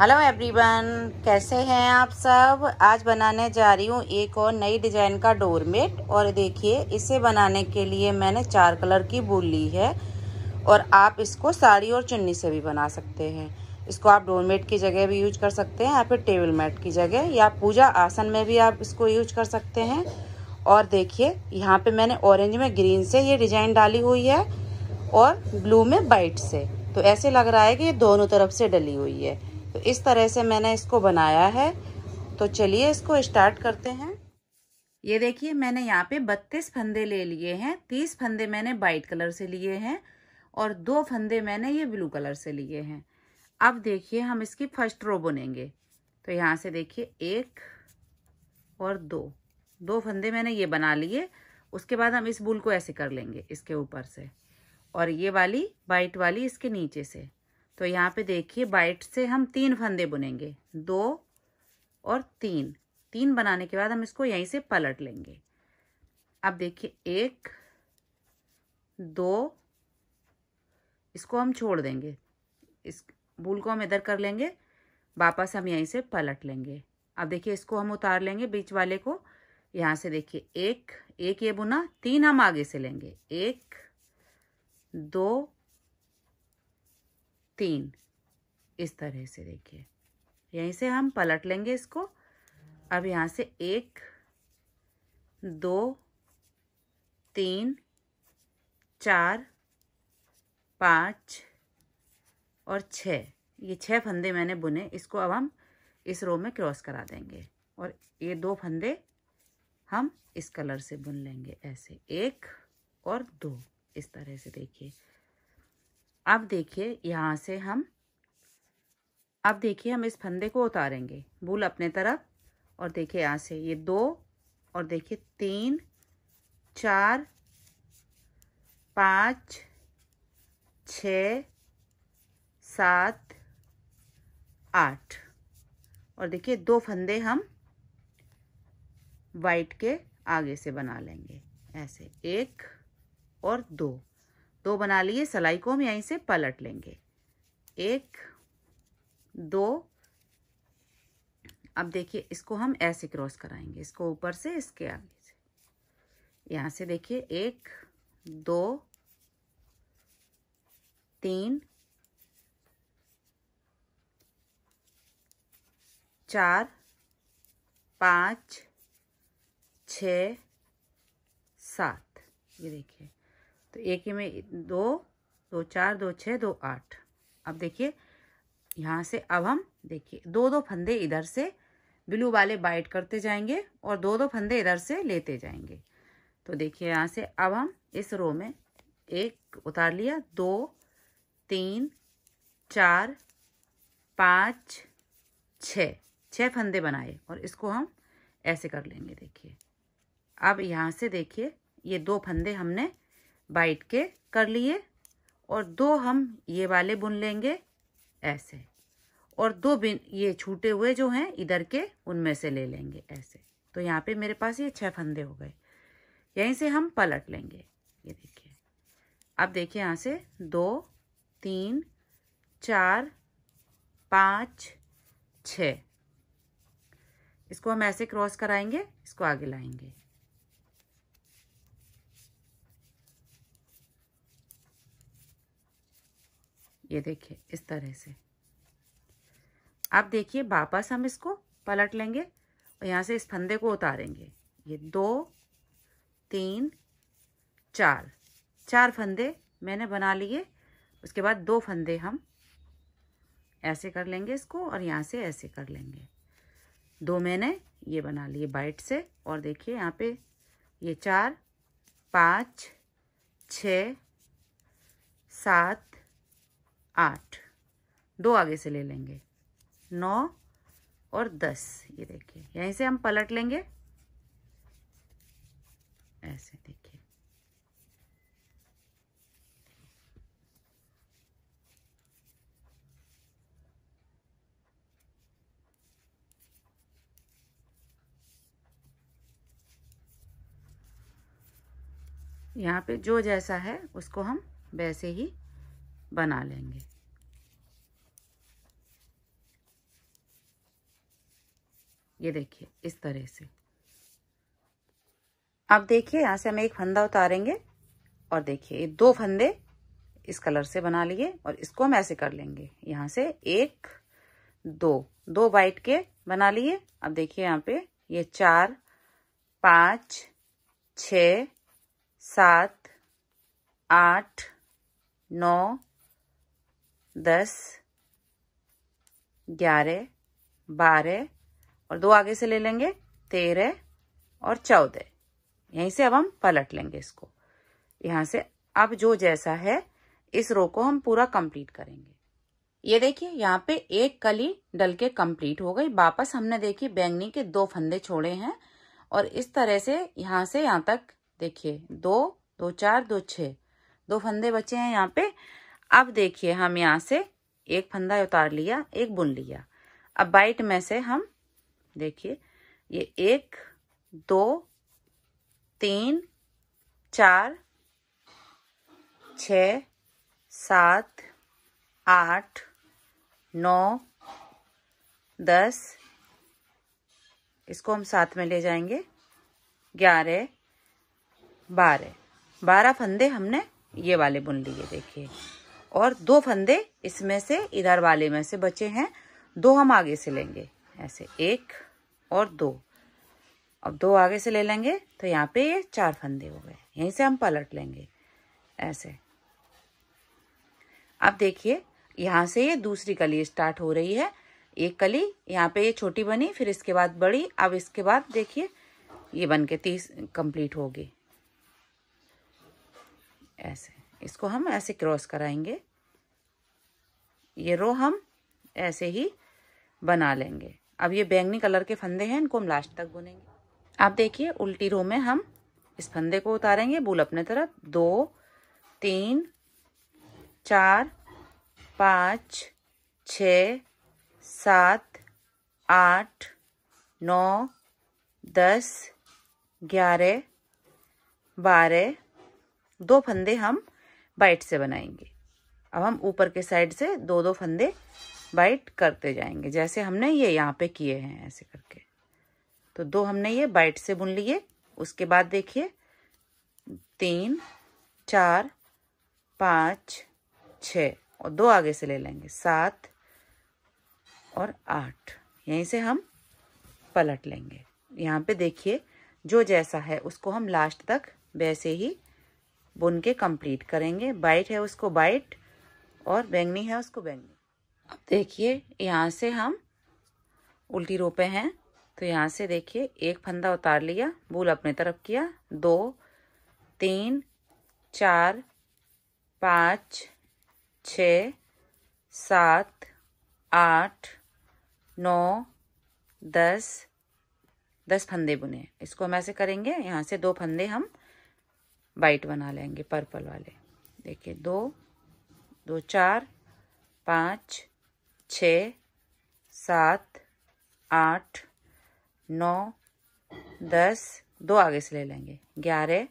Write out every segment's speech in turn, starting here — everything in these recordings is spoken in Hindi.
हेलो एवरीवन कैसे हैं आप सब आज बनाने जा रही हूँ एक और नई डिजाइन का डोरमेट और देखिए इसे बनाने के लिए मैंने चार कलर की बूल ली है और आप इसको साड़ी और चुन्नी से भी बना सकते हैं इसको आप डोरमेट की जगह भी यूज कर सकते हैं या फिर टेबल मेट की जगह या पूजा आसन में भी आप इसको यूज कर सकते हैं और देखिए यहाँ पर मैंने ऑरेंज में ग्रीन से ये डिजाइन डाली हुई है और ब्लू में वाइट से तो ऐसे लग रहा है कि ये दोनों तरफ से डली हुई है इस तरह से मैंने इसको बनाया है तो चलिए इसको स्टार्ट करते हैं ये देखिए मैंने यहाँ पे बत्तीस फंदे ले लिए हैं तीस फंदे मैंने वाइट कलर से लिए हैं और दो फंदे मैंने ये ब्लू कलर से लिए हैं अब देखिए हम इसकी फर्स्ट रो बुनेंगे तो यहाँ से देखिए एक और दो दो फंदे मैंने ये बना लिए उसके बाद हम इस बुल को ऐसे कर लेंगे इसके ऊपर से और ये वाली वाइट वाली इसके नीचे से तो यहाँ पे देखिए बाइट से हम तीन फंदे बुनेंगे दो और तीन तीन बनाने के बाद हम इसको यहीं से पलट लेंगे अब देखिए एक दो इसको हम छोड़ देंगे इस भूल को हम इधर कर लेंगे वापस हम यहीं से पलट लेंगे अब देखिए इसको हम उतार लेंगे बीच वाले को यहाँ से देखिए एक एक ये बुना तीन हम आगे से लेंगे एक दो तीन इस तरह से देखिए यहीं से हम पलट लेंगे इसको अब यहाँ से एक दो तीन चार पाँच और छः ये छः फंदे मैंने बुने इसको अब हम इस रो में क्रॉस करा देंगे और ये दो फंदे हम इस कलर से बुन लेंगे ऐसे एक और दो इस तरह से देखिए अब देखिए यहाँ से हम अब देखिए हम इस फंदे को उतारेंगे भूल अपने तरफ और देखिए यहाँ से ये दो और देखिए तीन चार पाँच छ सात आठ और देखिए दो फंदे हम वाइट के आगे से बना लेंगे ऐसे एक और दो दो बना लिए सलाई को हम यहीं से पलट लेंगे एक दो अब देखिए इसको हम ऐसे क्रॉस कराएंगे इसको ऊपर से इसके आगे से यहाँ से देखिए एक दो तीन चार पाँच छ सात ये देखिए तो एक ही में दो दो चार दो छः दो आठ अब देखिए यहाँ से अब हम देखिए दो दो फंदे इधर से ब्लू वाले बाइट करते जाएंगे और दो दो फंदे इधर से लेते जाएंगे तो देखिए यहाँ से अब हम इस रो में एक उतार लिया दो तीन चार पाँच छ छः फंदे बनाए और इसको हम ऐसे कर लेंगे देखिए अब यहाँ से देखिए ये दो फंदे हमने बाइट के कर लिए और दो हम ये वाले बुन लेंगे ऐसे और दो बिन ये छूटे हुए जो हैं इधर के उनमें से ले लेंगे ऐसे तो यहाँ पे मेरे पास ये छह फंदे हो गए यहीं से हम पलट लेंगे ये देखिए अब देखिए यहाँ से दो तीन चार पाँच छ इसको हम ऐसे क्रॉस कराएंगे इसको आगे लाएंगे ये देखिए इस तरह से अब देखिए वापस हम इसको पलट लेंगे और यहाँ से इस फंदे को उतारेंगे ये दो तीन चार चार फंदे मैंने बना लिए उसके बाद दो फंदे हम ऐसे कर लेंगे इसको और यहाँ से ऐसे कर लेंगे दो मैंने ये बना लिए बाइट से और देखिए यहाँ पे ये चार पाँच छ सात आठ दो आगे से ले लेंगे नौ और दस ये देखिए यहीं से हम पलट लेंगे ऐसे देखिए यहाँ पे जो जैसा है उसको हम वैसे ही बना लेंगे ये देखिए इस तरह से अब देखिए यहां से हम एक फंदा उतारेंगे और देखिए ये दो फंदे इस कलर से बना लिए और इसको हम ऐसे कर लेंगे यहां से एक दो दो वाइट के बना लिए अब देखिए यहाँ पे ये चार पाँच छ सात आठ नौ दस ग्यारह बारह और दो आगे से ले लेंगे तेरह और चौदह यहीं से अब हम पलट लेंगे इसको यहां से अब जो जैसा है इस रो को हम पूरा कंप्लीट करेंगे ये देखिए यहाँ पे एक कली डल के कंप्लीट हो गई वापस हमने देखिए बैंगनी के दो फंदे छोड़े हैं और इस तरह से यहां से यहाँ तक देखिए दो दो चार दो छ दो फंदे बचे हैं यहाँ पे अब देखिए हम यहाँ से एक फंदा उतार लिया एक बुन लिया अब बाइट में से हम देखिए ये एक दो तीन चार छ सात आठ नौ दस इसको हम साथ में ले जाएंगे ग्यारह बारह बारह फंदे हमने ये वाले बुन लिए देखिए और दो फंदे इसमें से इधर वाले में से बचे हैं दो हम आगे से लेंगे ऐसे एक और दो अब दो आगे से ले लेंगे तो यहाँ पे ये चार फंदे हो गए यहीं से हम पलट लेंगे ऐसे अब देखिए यहाँ से ये दूसरी कली स्टार्ट हो रही है एक कली यहाँ पे ये छोटी बनी फिर इसके बाद बड़ी अब इसके बाद देखिए ये बन के तीस कंप्लीट होगी ऐसे इसको हम ऐसे क्रॉस कराएंगे ये रो हम ऐसे ही बना लेंगे अब ये बैंगनी कलर के फंदे हैं इनको हम लास्ट तक बुनेंगे आप देखिए उल्टी रो में हम इस फंदे को उतारेंगे बुल अपने तरफ दो तीन चार पाँच छ सात आठ नौ दस ग्यारह बारह दो फंदे हम बाइट से बनाएंगे अब हम ऊपर के साइड से दो दो फंदे बाइट करते जाएंगे जैसे हमने ये यहाँ पे किए हैं ऐसे करके तो दो हमने ये बाइट से बुन लिए उसके बाद देखिए तीन चार पाँच छ और दो आगे से ले लेंगे सात और आठ यहीं से हम पलट लेंगे यहाँ पे देखिए जो जैसा है उसको हम लास्ट तक वैसे ही बुन के कंप्लीट करेंगे बाइट है उसको बाइट और बैंगनी है उसको बैंगनी अब देखिए यहाँ से हम उल्टी रोपे हैं तो यहाँ से देखिए एक फंदा उतार लिया भूल अपने तरफ किया दो तीन चार पाँच छ सात आठ नौ दस दस फंदे बुने इसको हम ऐसे करेंगे यहाँ से दो फंदे हम वाइट बना लेंगे पर्पल वाले देखिए दो दो चार पाँच छ सात आठ नौ दस दो आगे से ले लेंगे ग्यारह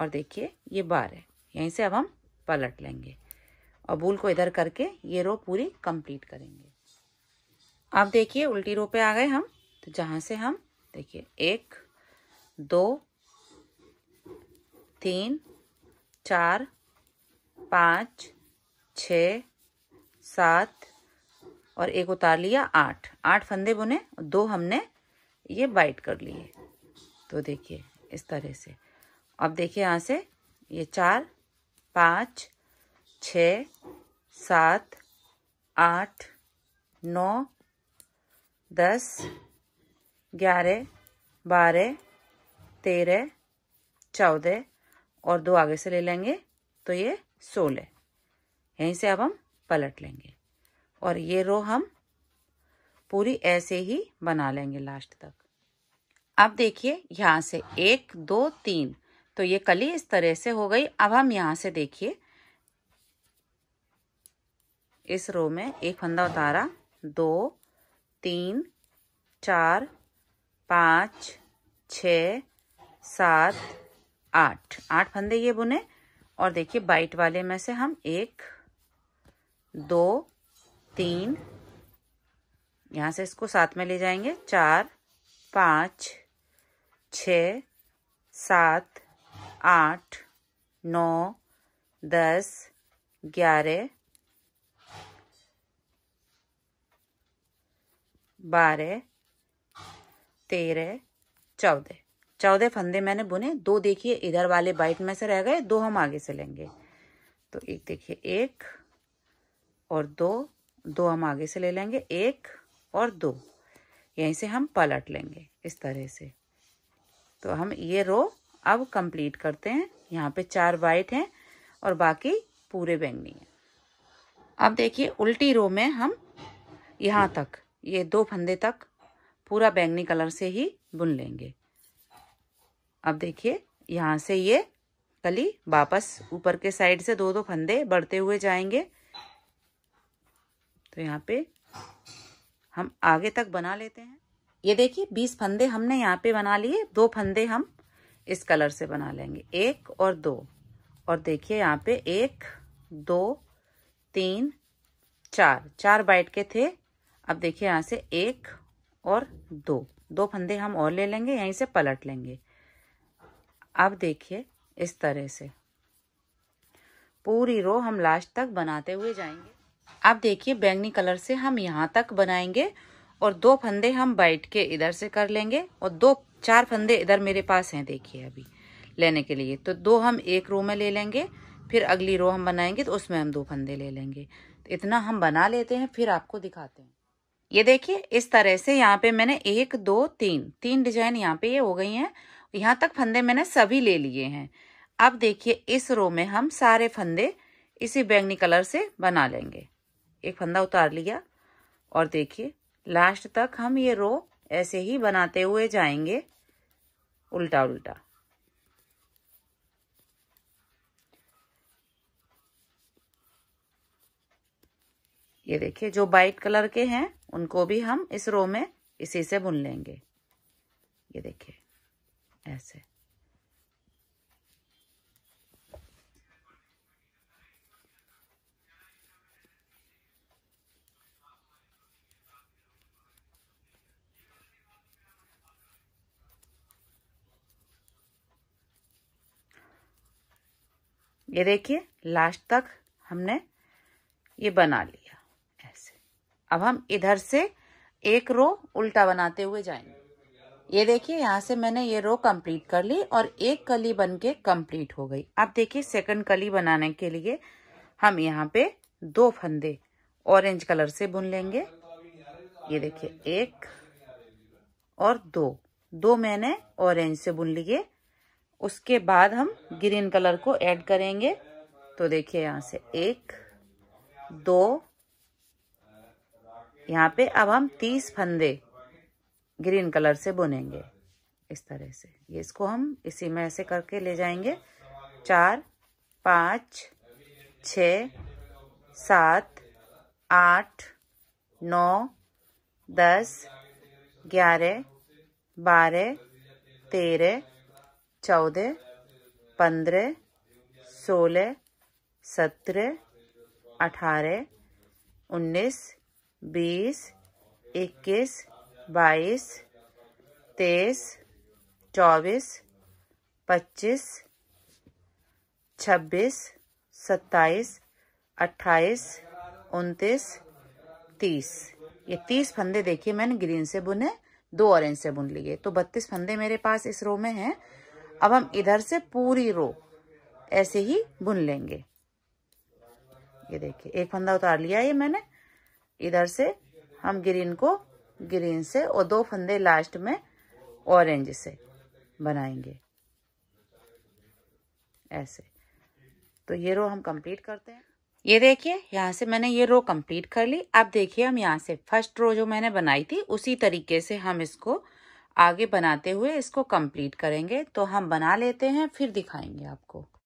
और देखिए ये बारह यहीं से अब हम पलट लेंगे और बूल को इधर करके ये रो पूरी कंप्लीट करेंगे अब देखिए उल्टी रो पे आ गए हम तो जहाँ से हम देखिए एक दो तीन चार पाँच छ सात और एक उतार लिया आठ आठ फंदे बुने दो हमने ये बाइट कर लिए तो देखिए इस तरह से अब देखिए यहाँ से ये चार पाँच छ सात आठ नौ दस ग्यारह बारह तेरह चौदह और दो आगे से ले लेंगे तो ये सोलह यहीं से अब हम पलट लेंगे और ये रो हम पूरी ऐसे ही बना लेंगे लास्ट तक अब देखिए यहाँ से एक दो तीन तो ये कली इस तरह से हो गई अब हम यहाँ से देखिए इस रो में एक फंदा उतारा दो तीन चार पाँच छ सात आठ आठ फंदे ये बुने और देखिए बाइट वाले में से हम एक दो तीन यहाँ से इसको साथ में ले जाएंगे चार पाँच छ सात आठ नौ दस ग्यारह बारह तेरह चौदह चौदह फंदे मैंने बुने दो देखिए इधर वाले बाइट में से रह गए दो हम आगे से लेंगे तो एक देखिए एक और दो दो हम आगे से ले लेंगे एक और दो यहीं से हम पलट लेंगे इस तरह से तो हम ये रो अब कंप्लीट करते हैं यहाँ पे चार वाइट हैं और बाकी पूरे बैंगनी हैं अब देखिए उल्टी रो में हम यहाँ तक ये दो फंदे तक पूरा बैंगनी कलर से ही बुन लेंगे अब देखिए यहाँ से ये कली वापस ऊपर के साइड से दो दो फंदे बढ़ते हुए जाएंगे तो यहाँ पे हम आगे तक बना लेते हैं ये देखिए बीस फंदे हमने यहाँ पे बना लिए दो फंदे हम इस कलर से बना लेंगे एक और दो और देखिए यहाँ पे एक दो तीन चार चार बाइट के थे अब देखिए यहाँ से एक और दो दो फंदे हम और ले लेंगे यहीं से पलट लेंगे अब देखिए इस तरह से पूरी रो हम लास्ट तक बनाते हुए जाएंगे अब देखिए बैंगनी कलर से हम यहाँ तक बनाएंगे और दो फंदे हम बैठ के इधर से कर लेंगे और दो चार फंदे इधर मेरे पास हैं देखिए अभी लेने के लिए तो दो हम एक रो में ले लेंगे फिर अगली रो हम बनाएंगे तो उसमें हम दो फंदे ले लेंगे तो इतना हम बना लेते हैं फिर आपको दिखाते हैं ये देखिए इस तरह से यहाँ पे मैंने एक दो तीन तीन डिजाइन यहाँ पे ये हो गई हैं यहाँ तक फंदे मैंने सभी ले लिए हैं अब देखिए इस रो में हम सारे फंदे इसी बैंगनी कलर से बना लेंगे एक फंदा उतार लिया और देखिए लास्ट तक हम ये रो ऐसे ही बनाते हुए जाएंगे उल्टा उल्टा ये देखिए जो वाइट कलर के हैं उनको भी हम इस रो में इसी से बुन लेंगे ये देखिए ऐसे ये देखिए लास्ट तक हमने ये बना लिया ऐसे अब हम इधर से एक रो उल्टा बनाते हुए जाएंगे ये देखिए यहाँ से मैंने ये रो कंप्लीट कर ली और एक कली बन के कम्प्लीट हो गई अब देखिए सेकंड कली बनाने के लिए हम यहाँ पे दो फंदे ऑरेंज कलर से बुन लेंगे ये देखिए एक और दो दो मैंने ऑरेंज से बुन लिए उसके बाद हम ग्रीन कलर को ऐड करेंगे तो देखिए यहाँ से एक दो यहाँ पे अब हम तीस फंदे ग्रीन कलर से बुनेंगे हाँ। इस तरह से ये इसको हम इसी में ऐसे करके ले जाएंगे चार पाँच छ सात आठ नौ दस ग्यारह बारह तेरह चौदह पंद्रह सोलह सत्रह अठारह उन्नीस बीस इक्कीस बाईस तेईस चौबीस पच्चीस छब्बीस सत्ताईस अट्ठाईस उनतीस तीस ये तीस फंदे देखिए मैंने ग्रीन से बुने दो ऑरेंज से बुन लिए तो बत्तीस फंदे मेरे पास इस रो में हैं अब हम इधर से पूरी रो ऐसे ही बुन लेंगे ये देखिए एक फंदा उतार लिया ये मैंने इधर से हम ग्रीन को ग्रीन से और दो फंदे लास्ट में ऑरेंज से बनाएंगे ऐसे तो ये रो हम कंप्लीट करते हैं ये देखिए यहाँ से मैंने ये रो कंप्लीट कर ली अब देखिए हम यहाँ से फर्स्ट रो जो मैंने बनाई थी उसी तरीके से हम इसको आगे बनाते हुए इसको कंप्लीट करेंगे तो हम बना लेते हैं फिर दिखाएंगे आपको